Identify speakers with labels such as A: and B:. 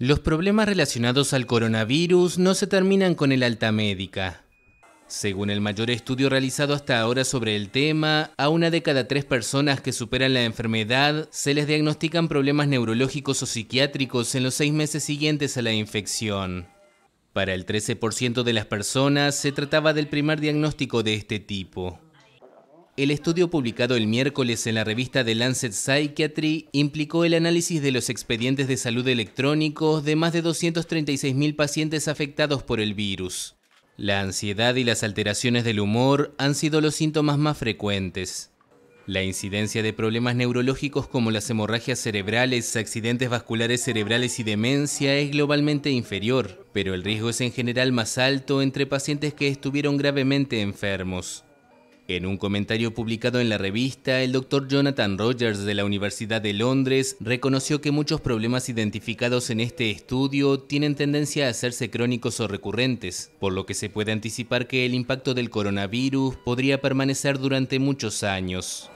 A: Los problemas relacionados al coronavirus no se terminan con el alta médica. Según el mayor estudio realizado hasta ahora sobre el tema, a una de cada tres personas que superan la enfermedad se les diagnostican problemas neurológicos o psiquiátricos en los seis meses siguientes a la infección. Para el 13% de las personas se trataba del primer diagnóstico de este tipo. El estudio publicado el miércoles en la revista The Lancet Psychiatry implicó el análisis de los expedientes de salud electrónicos de más de 236.000 pacientes afectados por el virus. La ansiedad y las alteraciones del humor han sido los síntomas más frecuentes. La incidencia de problemas neurológicos como las hemorragias cerebrales, accidentes vasculares cerebrales y demencia es globalmente inferior, pero el riesgo es en general más alto entre pacientes que estuvieron gravemente enfermos. En un comentario publicado en la revista, el doctor Jonathan Rogers de la Universidad de Londres reconoció que muchos problemas identificados en este estudio tienen tendencia a hacerse crónicos o recurrentes, por lo que se puede anticipar que el impacto del coronavirus podría permanecer durante muchos años.